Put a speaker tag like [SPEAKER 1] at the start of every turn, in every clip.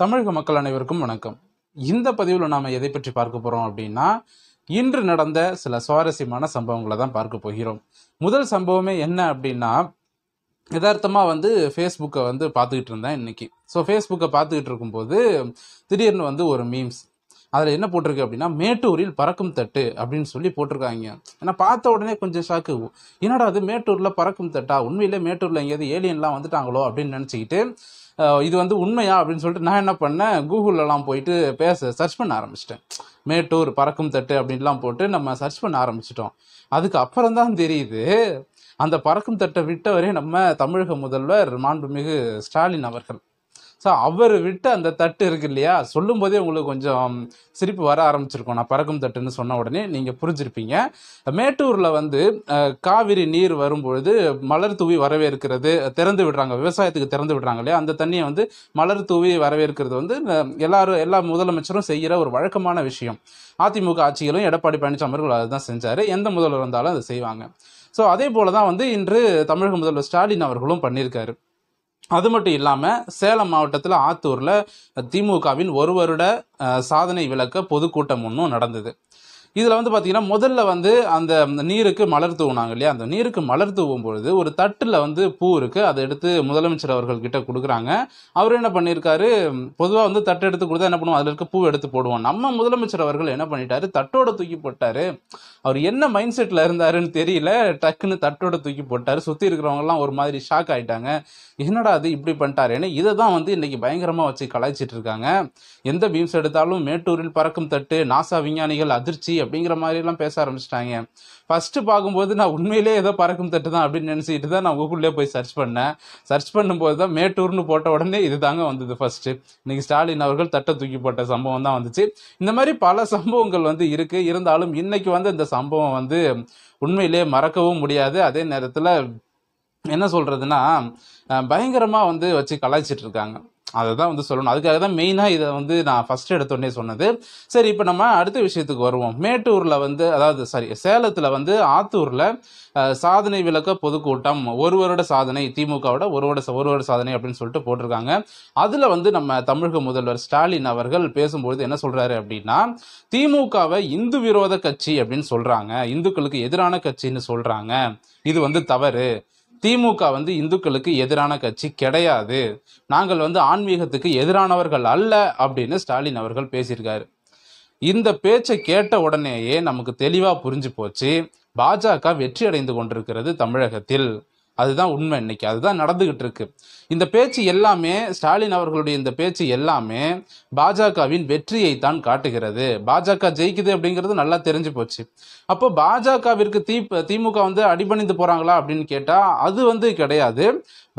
[SPEAKER 1] தமிழக மக்கள் அனைவருக்கும் வணக்கம் இந்த பதிவில் நாம் எதை பற்றி பார்க்க போகிறோம் அப்படின்னா இன்று நடந்த சில சுவாரஸ்யமான சம்பவங்களை தான் பார்க்க போகிறோம் முதல் சம்பவமே என்ன அப்படின்னா யதார்த்தமாக வந்து ஃபேஸ்புக்கை வந்து பார்த்துக்கிட்டு இருந்தேன் இன்றைக்கி ஸோ ஃபேஸ்புக்கை பார்த்துக்கிட்டு இருக்கும்போது திடீர்னு வந்து ஒரு மீம்ஸ் அதில் என்ன போட்டிருக்கு அப்படின்னா மேட்டூரில் பறக்கும் தட்டு அப்படின்னு சொல்லி போட்டிருக்காங்க ஏன்னா பார்த்த உடனே கொஞ்சம் ஷாக்கு என்னடா அது மேட்டூரில் பறக்கும் தட்டா உண்மையிலே மேட்டூரில் எங்கேயாவது ஏலியன்லாம் வந்துட்டாங்களோ அப்படின்னு நினச்சிக்கிட்டு இது வந்து உண்மையா அப்படின்னு சொல்லிட்டு நான் என்ன பண்ணேன் கூகுளெலாம் போயிட்டு பேச சர்ச் பண்ண ஆரம்பிச்சிட்டேன் மேட்டூர் பறக்கும் தட்டு அப்படின்லாம் போட்டு நம்ம சர்ச் பண்ண ஆரம்பிச்சிட்டோம் அதுக்கு அப்புறம் தான் தெரியுது அந்த பறக்கும் தட்டை விட்டவரே நம்ம தமிழக முதல்வர் மாண்புமிகு ஸ்டாலின் அவர்கள் ஸோ அவர் விட்டு அந்த தட்டு இருக்கு இல்லையா சொல்லும் போதே உங்களுக்கு கொஞ்சம் சிரிப்பு வர ஆரம்பிச்சிருக்கோம் நான் பறக்கும் தட்டுன்னு சொன்ன உடனே நீங்கள் புரிஞ்சிருப்பீங்க மேட்டூரில் வந்து காவிரி நீர் வரும்பொழுது மலர் தூவி வரவேற்கிறது திறந்து விடுறாங்க விவசாயத்துக்கு திறந்து விடுறாங்க இல்லையா அந்த தண்ணியை வந்து மலர் தூவி வரவேற்கிறது வந்து எல்லாரும் எல்லா முதலமைச்சரும் செய்கிற ஒரு வழக்கமான விஷயம் அதிமுக ஆட்சிகளும் எடப்பாடி பழனிசாமி அவர்கள் அதுதான் செஞ்சார் எந்த முதல்வர் இருந்தாலும் அதை செய்வாங்க ஸோ அதே போல தான் வந்து இன்று தமிழக முதல்வர் ஸ்டாலின் அவர்களும் பண்ணியிருக்காரு அது மட்டும் இல்லாமல் சேலம் மாவட்டத்தில் ஆத்தூரில் திமுகவின் ஒரு வருட சாதனை விளக்க பொதுக்கூட்டம் ஒன்றும் நடந்தது இதில் வந்து பார்த்திங்கன்னா முதல்ல வந்து அந்த நீருக்கு மலர் தூவினாங்க இல்லையா அந்த நீருக்கு மலர் தூவும் பொழுது ஒரு தட்டில் வந்து பூ இருக்குது அதை எடுத்து முதலமைச்சர் அவர்கள்கிட்ட கொடுக்குறாங்க அவர் என்ன பண்ணியிருக்காரு பொதுவாக வந்து தட்டு எடுத்து கொடுத்தா என்ன பண்ணுவோம் அதில் இருக்க பூ எடுத்து போடுவோம் நம்ம முதலமைச்சர் அவர்கள் என்ன பண்ணிட்டாரு தட்டோட தூக்கி போட்டார் அவர் என்ன மைண்ட் செட்டில் இருந்தாருன்னு தெரியல டக்குன்னு தட்டோட தூக்கி போட்டார் சுற்றி இருக்கிறவங்கலாம் ஒரு மாதிரி ஷாக் ஆகிட்டாங்க என்னடா அது இப்படி பண்ணிட்டாருன்னு இதை தான் வந்து இன்றைக்கி பயங்கரமாக வச்சு கலாய்ச்சிட்டு இருக்காங்க எந்த பீம்ஸ் எடுத்தாலும் மேட்டூரில் பறக்கும் தட்டு நாசா விஞ்ஞானிகள் அதிர்ச்சி அப்படிங்கிற மாதிரிலாம் பேச ஆரம்பிச்சிட்டாங்க ஃபஸ்ட்டு பார்க்கும்போது நான் உண்மையிலே ஏதோ பறக்கும் தட்டு தான் அப்படின்னு நினச்சிக்கிட்டு தான் நான் கூகுளில் போய் சர்ச் பண்ணேன் சர்ச் பண்ணும்போது தான் மேட்டூர்னு போட்ட உடனே இது தாங்க வந்தது ஃபஸ்ட்டு இன்னைக்கு ஸ்டாலின் அவர்கள் தட்டை தூக்கி போட்ட சம்பவம் தான் வந்துச்சு இந்த மாதிரி பல சம்பவங்கள் வந்து இருக்குது இருந்தாலும் இன்னைக்கு வந்து இந்த சம்பவம் வந்து உண்மையிலே மறக்கவும் முடியாது அதே நேரத்தில் என்ன சொல்கிறதுனா பயங்கரமாக வந்து வச்சு கலாய்ச்சிட்டு இருக்காங்க அதை தான் வந்து சொல்லணும் அதுக்காக தான் மெயினாக இதை வந்து நான் ஃபஸ்ட்டு எடுத்தோடனே சொன்னது சரி இப்போ நம்ம அடுத்த விஷயத்துக்கு வருவோம் மேட்டூரில் வந்து அதாவது சாரி சேலத்தில் வந்து ஆத்தூரில் சாதனை விளக்க பொதுக்கூட்டம் வருட சாதனை திமுகவோட ஒரு வருட சாதனை அப்படின்னு சொல்லிட்டு போட்டிருக்காங்க அதில் வந்து நம்ம தமிழக முதல்வர் ஸ்டாலின் அவர்கள் பேசும்பொழுது என்ன சொல்கிறாரு அப்படின்னா திமுகவை இந்து விரோத கட்சி அப்படின்னு சொல்கிறாங்க இந்துக்களுக்கு எதிரான கட்சின்னு சொல்கிறாங்க இது வந்து தவறு திமுக வந்து இந்துக்களுக்கு எதிரான கட்சி கிடையாது நாங்கள் வந்து ஆன்மீகத்துக்கு எதிரானவர்கள் அல்ல அப்படின்னு ஸ்டாலின் அவர்கள் பேசியிருக்காரு இந்த பேச்சை கேட்ட உடனேயே நமக்கு தெளிவாக புரிஞ்சு போச்சு பாஜக வெற்றி அடைந்து கொண்டிருக்கிறது தமிழகத்தில் அதுதான் உண்மை இன்னைக்கு அதுதான் நடந்துகிட்டு இருக்கு இந்த பேச்சு எல்லாமே ஸ்டாலின் அவர்களுடைய இந்த பேச்சு எல்லாமே பாஜகவின் வெற்றியை தான் காட்டுகிறது பாஜக ஜெயிக்குது அப்படிங்கிறது நல்லா தெரிஞ்சு போச்சு அப்போ பாஜகவிற்கு தீ திமுக வந்து அடிபணிந்து போறாங்களா அப்படின்னு கேட்டா அது வந்து கிடையாது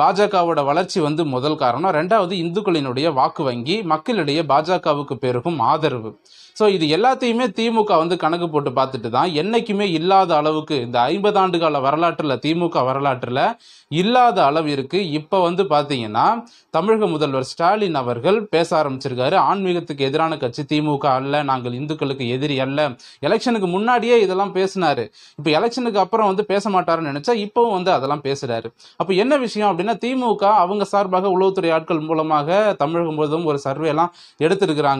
[SPEAKER 1] பாஜகவோட வளர்ச்சி வந்து முதல் காரணம் ரெண்டாவது இந்துக்களினுடைய வாக்கு வங்கி மக்களிடையே பாஜகவுக்கு பெருகும் ஆதரவு ஸோ இது எல்லாத்தையுமே திமுக வந்து கணக்கு போட்டு பார்த்துட்டு தான் என்றைக்குமே இல்லாத அளவுக்கு இந்த ஐம்பது கால வரலாற்றில் திமுக வரலாற்றில் இல்லாத அளவிற்கு இப்போ வந்து பார்த்தீங்கன்னா தமிழக முதல்வர் ஸ்டாலின் அவர்கள் பேச ஆரம்பிச்சிருக்காரு ஆன்மீகத்துக்கு எதிரான கட்சி திமுக அல்ல நாங்கள் இந்துக்களுக்கு எதிரி அல்ல எலெக்ஷனுக்கு முன்னாடியே இதெல்லாம் பேசினாரு இப்போ எலெக்ஷனுக்கு அப்புறம் வந்து பேச மாட்டாருன்னு நினச்சா இப்போவும் வந்து அதெல்லாம் பேசுகிறாரு அப்போ என்ன விஷயம் அப்படின்னா திமுக அவங்க சார்பாக உளவுத்துறை ஆட்கள் மூலமாக தமிழகம் முழுவதும் ஒரு சர்வேலாம் எடுத்திருக்கிறாங்க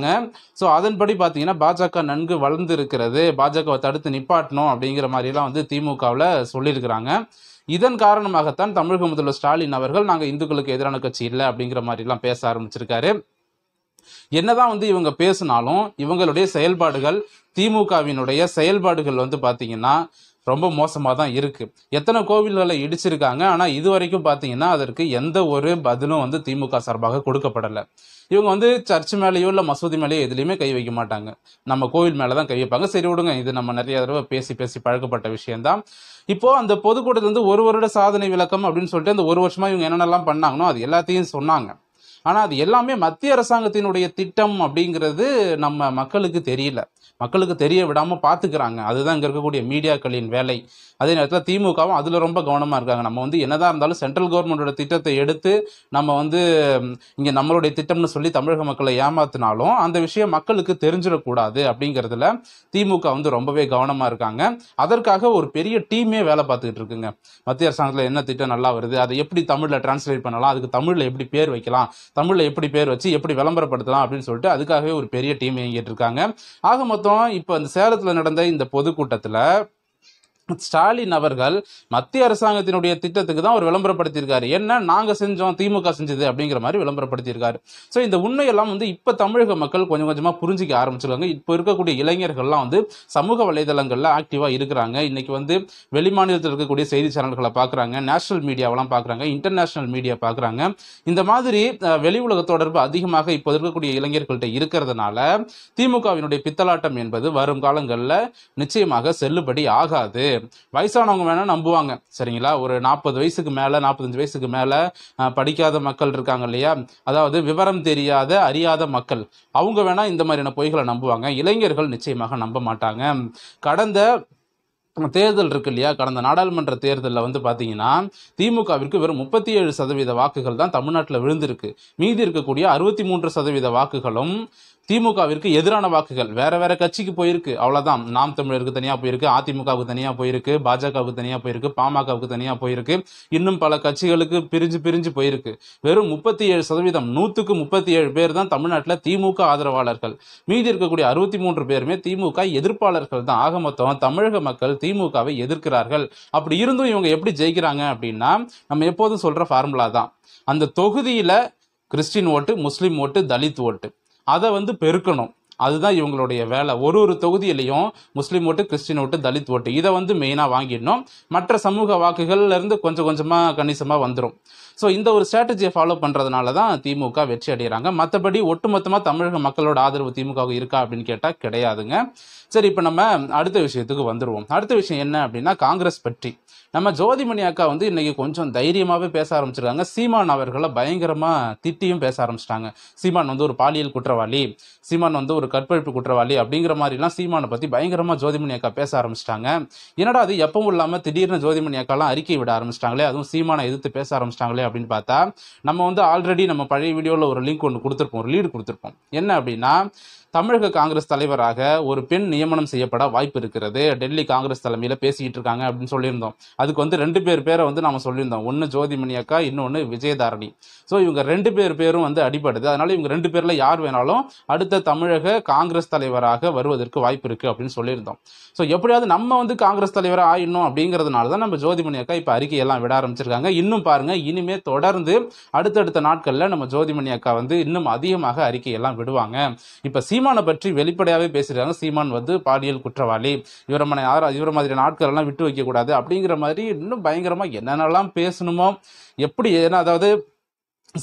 [SPEAKER 1] ஸோ அதன்படி பார்த்தீங்கன்னா பாஜக நன்கு வளர்ந்து இருக்கிறது பாஜகவை தடுத்து நிப்பாட்டணும் அப்படிங்கிற மாதிரிலாம் வந்து திமுகவில் சொல்லியிருக்கிறாங்க இதன் காரணமாகத்தான் தமிழக முதல்வர் ஸ்டாலின் அவர்கள் நாங்கள் இந்துக்களுக்கு எதிரான கட்சி இல்லை அப்படிங்கிற மாதிரிலாம் பேச ஆரம்பிச்சிருக்காரு என்னதான் வந்து இவங்க பேசினாலும் இவங்களுடைய செயல்பாடுகள் திமுகவினுடைய செயல்பாடுகள் வந்து பார்த்தீங்கன்னா ரொம்ப மோசமாக தான் இருக்குது எத்தனை கோவில்களை இடிச்சிருக்காங்க ஆனால் இது வரைக்கும் பார்த்தீங்கன்னா அதற்கு எந்த ஒரு பதிலும் வந்து திமுக சார்பாக கொடுக்கப்படலை இவங்க வந்து சர்ச் மேலேயோ இல்லை மசூதி மேலேயோ எதுலேயுமே கை வைக்க மாட்டாங்க நம்ம கோவில் மேலே தான் கை வைப்பாங்க சரி விடுங்க இது நம்ம நிறைய தடவை பேசி பேசி பழக்கப்பட்ட விஷயம்தான் இப்போது அந்த பொதுக்கூட்டத்தில் வந்து ஒரு வருட சாதனை விளக்கம் அப்படின்னு சொல்லிட்டு அந்த ஒரு வருஷமாக இவங்க என்னென்னலாம் பண்ணாங்கன்னோ அது எல்லாத்தையும் சொன்னாங்க ஆனால் அது எல்லாமே மத்திய அரசாங்கத்தினுடைய திட்டம் அப்படிங்கிறது நம்ம மக்களுக்கு தெரியல மக்களுக்கு தெரிய விடாமல் பார்த்துக்கிறாங்க அதுதான் இங்கே இருக்கக்கூடிய மீடியாக்களின் வேலை அதே நேரத்தில் திமுகவும் அதில் ரொம்ப கவனமாக இருக்காங்க நம்ம வந்து என்னதான் இருந்தாலும் சென்ட்ரல் கவர்மெண்டோட திட்டத்தை எடுத்து நம்ம வந்து இங்கே நம்மளுடைய திட்டம்னு சொல்லி தமிழக மக்களை ஏமாத்தினாலும் அந்த விஷயம் மக்களுக்கு தெரிஞ்சிடக்கூடாது அப்படிங்கிறதுல திமுக வந்து ரொம்பவே கவனமாக இருக்காங்க அதற்காக ஒரு பெரிய டீமே வேலை பார்த்துக்கிட்டு இருக்குங்க மத்திய அரசாங்கத்தில் என்ன திட்டம் நல்லா வருது அதை எப்படி தமிழில் டிரான்ஸ்லேட் பண்ணலாம் அதுக்கு தமிழில் எப்படி பேர் வைக்கலாம் தமிழில் எப்படி பேர் வச்சு எப்படி விளம்பரப்படுத்தலாம் அப்படின்னு சொல்லிட்டு அதுக்காகவே ஒரு பெரிய டீம் இயங்கிட்டு இருக்காங்க ஆக மொத்தம் இப்போ அந்த சேலத்தில் நடந்த இந்த பொதுக்கூட்டத்தில் ஸ்டாலின் அவர்கள் மத்திய அரசாங்கத்தினுடைய திட்டத்துக்கு தான் அவர் விளம்பரப்படுத்தியிருக்காரு என்ன நாங்கள் செஞ்சோம் திமுக செஞ்சது அப்படிங்கிற மாதிரி விளம்பரப்படுத்தியிருக்காரு ஸோ இந்த உண்மையெல்லாம் வந்து இப்போ தமிழக மக்கள் கொஞ்சம் கொஞ்சமாக புரிஞ்சிக்க ஆரம்பிச்சிருக்காங்க இப்போ இருக்கக்கூடிய இளைஞர்கள்லாம் வந்து சமூக வலைதளங்களில் ஆக்டிவாக இருக்கிறாங்க இன்னைக்கு வந்து வெளிமாநிலத்தில் இருக்கக்கூடிய செய்தி சேனல்களை பார்க்குறாங்க நேஷனல் மீடியாவெல்லாம் பார்க்குறாங்க இன்டர்நேஷனல் மீடியா பார்க்குறாங்க இந்த மாதிரி வெளி உலக தொடர்பு அதிகமாக இப்போ இருக்கக்கூடிய இளைஞர்கள்ட்ட இருக்கிறதுனால திமுகவினுடைய பித்தலாட்டம் என்பது வரும் காலங்களில் நிச்சயமாக செல்லுபடி ஆகாது வயசானவங்க வேணால் நம்புவாங்க சரிங்களா ஒரு நாற்பது வயசுக்கு மேலே நாற்பத்தஞ்சு வயசுக்கு மேலே படிக்காத மக்கள் இருக்காங்க இல்லையா அதாவது விவரம் தெரியாத அறியாத மக்கள் அவங்க வேணால் இந்த மாதிரியான பொய்களை நம்புவாங்க இளைஞர்கள் நிச்சயமாக நம்ப மாட்டாங்க கடந்த தேர்தல் இருக்கு இல்லையா கடந்த நாடாளுமன்ற தேர்தலில் வந்து பார்த்தீங்கன்னா திமுகவிற்கு வெறும் முப்பத்தி ஏழு சதவீத வாக்குகள் தான் தமிழ்நாட்டில் விழுந்திருக்கு மீதி இருக்கக்கூடிய அறுபத்தி மூன்று சதவீத வாக்குகளும் திமுகவிற்கு எதிரான வாக்குகள் வேற வேற கட்சிக்கு போயிருக்கு அவ்வளோதான் நாம் தமிழருக்கு தனியாக போயிருக்கு அதிமுகவுக்கு தனியாக போயிருக்கு பாஜகவுக்கு தனியாக போயிருக்கு பாமகவுக்கு தனியாக போயிருக்கு இன்னும் பல கட்சிகளுக்கு பிரிஞ்சு பிரிஞ்சு போயிருக்கு வெறும் முப்பத்தி ஏழு சதவீதம் நூற்றுக்கு முப்பத்தி ஏழு பேர் தான் தமிழ்நாட்டில் திமுக ஆதரவாளர்கள் மீதி இருக்கக்கூடிய அறுபத்தி மூன்று பேருமே திமுக எதிர்ப்பாளர்கள் தான் ஆக மொத்தம் தமிழக மக்கள் திமுகவை எதிர்க்கிறார்கள் அப்படி இருந்தும் இவங்க எப்படி ஜெயிக்கிறாங்க அப்படின்னா நம்ம எப்போதும் சொல்கிற ஃபார்முலா தான் அந்த தொகுதியில் கிறிஸ்டின் ஓட்டு முஸ்லீம் ஓட்டு தலித் ஓட்டு அதை வந்து பெருக்கணும் அதுதான் இவங்களுடைய வேலை ஒரு ஒரு தொகுதியிலையும் முஸ்லீம் ஓட்டு கிறிஸ்டின் ஓட்டு தலித் ஓட்டு இதை வந்து மெயினாக வாங்கிடணும் மற்ற சமூக வாக்குகள்லேருந்து கொஞ்சம் கொஞ்சமாக கணிசமாக வந்துடும் ஸோ இந்த ஒரு ஸ்ட்ராட்டஜியை ஃபாலோ பண்ணுறதுனால தான் திமுக வெற்றி அடைகிறாங்க மற்றபடி ஒட்டுமொத்தமாக தமிழக மக்களோட ஆதரவு திமுகவுக்கு இருக்கா அப்படின்னு கேட்டால் கிடையாதுங்க சரி இப்போ நம்ம அடுத்த விஷயத்துக்கு வந்துடுவோம் அடுத்த விஷயம் என்ன அப்படின்னா காங்கிரஸ் பற்றி நம்ம ஜோதிமணி அக்கா வந்து இன்னைக்கு கொஞ்சம் தைரியமாகவே பேச ஆரம்பிச்சிருக்காங்க சீமான் அவர்களை பயங்கரமாக திட்டியும் பேச ஆரம்பிச்சிட்டாங்க சீமான் வந்து ஒரு பாலியல் குற்றவாளி சீமான் வந்து ஒரு கற்பழிப்பு குற்றவாளி அப்படிங்கிற மாதிரிலாம் சீமானை பற்றி பயங்கரமாக ஜோதிமணி அக்கா பேச ஆரம்பிச்சிட்டாங்க என்னடா அது எப்பவும் இல்லாமல் திடீர்னு ஜோதிமணி அக்காலாம் அறிக்கை விட ஆரம்பிச்சிட்டாங்களே அதுவும் சீமானை எதிர்த்து பேச ஆரம்பிச்சிட்டாங்களே சொல்கிறாங்களே அப்படின்னு பார்த்தா நம்ம வந்து ஆல்ரெடி நம்ம பழைய வீடியோவில் ஒரு லிங்க் ஒன்று கொடுத்துருப்போம் ஒரு லீடு கொடுத்துருப்போம் என்ன அப்படின்னா தமிழக காங்கிரஸ் தலைவராக ஒரு பெண் நியமனம் செய்யப்பட வாய்ப்பு இருக்கிறது டெல்லி காங்கிரஸ் தலைமையில் பேசிக்கிட்டு இருக்காங்க அப்படின்னு சொல்லியிருந்தோம் அதுக்கு வந்து ரெண்டு பேர் பேரை வந்து நம்ம சொல்லியிருந்தோம் ஒன்று ஜோதிமணி அக்கா இன்னொன்று விஜயதாரணி ஸோ இவங்க ரெண்டு பேர் பேரும் வந்து அடிப்படுது அதனால இவங்க ரெண்டு பேரில் யார் வேணாலும் அடுத்த தமிழக காங்கிரஸ் தலைவராக வருவதற்கு வாய்ப்பு இருக்குது அப்படின்னு சொல்லியிருந்தோம் ஸோ எப்படியாவது நம்ம வந்து காங்கிரஸ் தலைவராக ஆயிடணும் அப்படிங்கிறதுனால தான் நம்ம ஜோதிமணி அக்கா இப்போ அறிக்கையெல்லாம் விட ஆரம்பிச்சிருக்காங்க இன்னும் பாருங்கள் இனிமேல் தொடர்ந்து அடுத்தடுத்த நாட்களில் நம்ம ஜோதிமணி அக்கா வந்து இன்னும் அதிகமாக அறிக்கையெல்லாம் விடுவாங்க இப்போ சி சீமானை பற்றி வெளிப்படையாகவே பேசுகிறாங்க சீமான் வந்து பாலியல் குற்றவாளி இவரமான யார் இவர மாதிரியான ஆட்களெல்லாம் விட்டு வைக்கக்கூடாது அப்படிங்கிற மாதிரி இன்னும் பயங்கரமாக என்னென்னலாம் பேசணுமோ எப்படி ஏன்னா அதாவது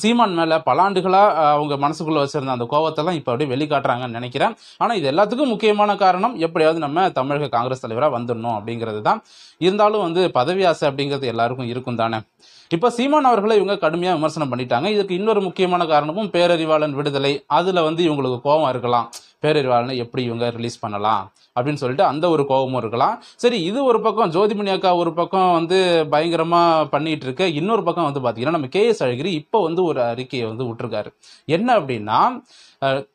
[SPEAKER 1] சீமான் மேலே பல ஆண்டுகளாக அவங்க மனசுக்குள்ளே வச்சுருந்த அந்த கோவத்தெல்லாம் இப்போ அப்படியே வெளிக்காட்டுறாங்கன்னு நினைக்கிறேன் ஆனால் இது எல்லாத்துக்கும் முக்கியமான காரணம் எப்படியாவது நம்ம தமிழக காங்கிரஸ் தலைவராக வந்துடணும் அப்படிங்கிறது தான் இருந்தாலும் வந்து பதவி ஆசை அப்படிங்கிறது எல்லாருக்கும் இருக்கும் தானே இப்போ சீமான் அவர்களை இவங்க கடுமையாக விமர்சனம் பண்ணிட்டாங்க இதுக்கு இன்னொரு முக்கியமான காரணமும் பேரறிவாளன் விடுதலை அதில் வந்து இவங்களுக்கு கோபம் இருக்கலாம் பேரறிவாளனை எப்படி இவங்க ரிலீஸ் பண்ணலாம் அப்படின்னு சொல்லிட்டு அந்த ஒரு கோபமும் இருக்கலாம் சரி இது ஒரு பக்கம் ஜோதிமணி அக்கா ஒரு பக்கம் வந்து பயங்கரமாக பண்ணிகிட்டு இருக்க இன்னொரு பக்கம் வந்து பாத்தீங்கன்னா நம்ம கே எஸ் அழகிரி இப்போ வந்து ஒரு அறிக்கையை வந்து விட்டுருக்காரு என்ன அப்படின்னா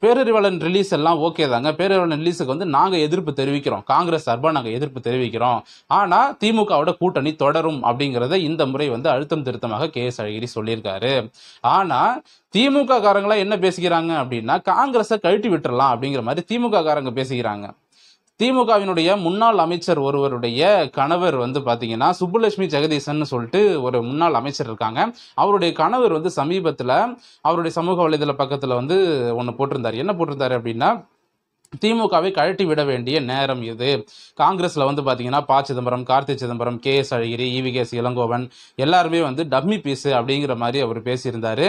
[SPEAKER 1] பேரறிவாளன் ரிலீஸ் எல்லாம் ஓகே தாங்க பேரறிவாளன் ரிலீஸுக்கு வந்து நாங்கள் எதிர்ப்பு தெரிவிக்கிறோம் காங்கிரஸ் சார்பாக நாங்கள் எதிர்ப்பு தெரிவிக்கிறோம் ஆனால் திமுகவோட கூட்டணி தொடரும் அப்படிங்கிறத இந்த முறை வந்து அழுத்தம் திருத்தமாக கே எஸ் அழகிரி சொல்லியிருக்காரு ஆனால் திமுக காரங்களா என்ன பேசுகிறாங்க அப்படின்னா காங்கிரஸை கழட்டி விட்டுறலாம் அப்படிங்கிற மாதிரி திமுக காரங்க பேசுகிறாங்க திமுகவினுடைய முன்னாள் அமைச்சர் ஒருவருடைய கணவர் வந்து பார்த்தீங்கன்னா சுப்புலட்சுமி ஜெகதீசன் சொல்லிட்டு ஒரு முன்னாள் அமைச்சர் இருக்காங்க அவருடைய கணவர் வந்து சமீபத்தில் அவருடைய சமூக வலைதள பக்கத்தில் வந்து ஒன்று போட்டிருந்தார் என்ன போட்டிருந்தார் அப்படின்னா திமுகவை கழட்டி விட வேண்டிய நேரம் இது காங்கிரஸில் வந்து பாத்தீங்கன்னா P Chidambaram Karthi Chidambaram K S Alagiri EV K S Elangovan எல்லாருமே வந்து டம்மி பீஸ் அப்படிங்கிற மாதிரி அவர் பேசியிருந்தார்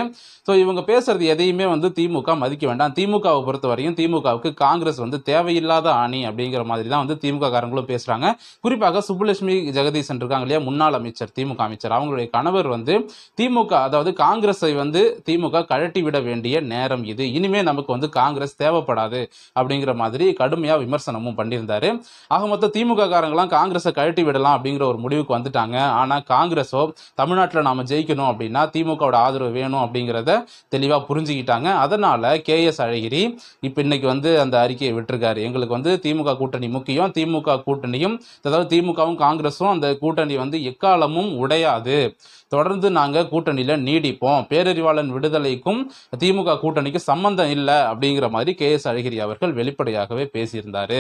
[SPEAKER 1] ஸோ இவங்க பேசுறது எதையுமே வந்து திமுக மதிக்க வேண்டாம் திமுகவை பொறுத்த வரையும் திமுகவுக்கு காங்கிரஸ் வந்து தேவையில்லாத ஆணி அப்படிங்கிற மாதிரி தான் வந்து திமுக காரங்களும் பேசுகிறாங்க குறிப்பாக சுப்புலட்சுமி ஜெகதீசன் இருக்காங்க இல்லையா முன்னாள் அமைச்சர் திமுக அமைச்சர் அவங்களுடைய கணவர் வந்து திமுக அதாவது காங்கிரஸை வந்து திமுக கழட்டி விட வேண்டிய நேரம் இது இனிமே நமக்கு வந்து காங்கிரஸ் தேவைப்படாது அப்படிங்கிற மாதிரி கடுமையாக விமர்சனமும் பண்ணியிருந்தாரு ஆக மொத்தம் திமுக காரங்களாம் காங்கிரஸை கழட்டி விடலாம் அப்படிங்கிற ஒரு முடிவுக்கு வந்துட்டாங்க ஆனால் காங்கிரஸோ தமிழ்நாட்டில் நாம் ஜெயிக்கணும் அப்படின்னா திமுகவோட ஆதரவு வேணும் அப்படிங்கிறத தெளிவாக புரிஞ்சுக்கிட்டாங்க அதனால் கே எஸ் அழகிரி இப்போ இன்னைக்கு வந்து அந்த அறிக்கையை விட்டுருக்காரு எங்களுக்கு வந்து திமுக கூட்டணி முக்கியம் திமுக கூட்டணியும் அதாவது திமுகவும் காங்கிரஸும் அந்த கூட்டணி வந்து எக்காலமும் உடையாது தொடர்ந்து நாங்கள் கூட்டணியில் நீடிப்போம் பேரறிவாளன் விடுதலைக்கும் திமுக கூட்டணிக்கு சம்பந்தம் இல்லை அப்படிங்கிற மாதிரி கே எஸ் அழகிரி அவர்கள் வெளிப்பட வெளிப்படையாகவே பேசியிருந்தாரு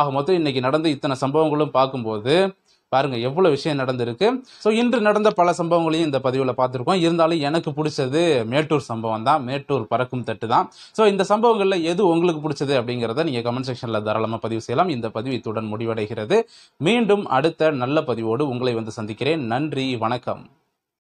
[SPEAKER 1] ஆக மொத்தம் இன்னைக்கு நடந்த இத்தனை சம்பவங்களும் பார்க்கும்போது பாருங்க எவ்வளவு விஷயம் நடந்திருக்கு ஸோ இன்று நடந்த பல சம்பவங்களையும் இந்த பதிவில் பார்த்துருக்கோம் இருந்தாலும் எனக்கு பிடிச்சது மேட்டூர் சம்பவம் தான் மேட்டூர் பறக்கும் தட்டு தான் ஸோ இந்த சம்பவங்களில் எது உங்களுக்கு பிடிச்சது அப்படிங்கிறத நீங்கள் கமெண்ட் செக்ஷனில் தாராளமாக பதிவு செய்யலாம் இந்த பதிவு இத்துடன் முடிவடைகிறது மீண்டும் அடுத்த நல்ல பதிவோடு உங்களை வந்து சந்திக்கிறேன் நன்றி வணக்கம்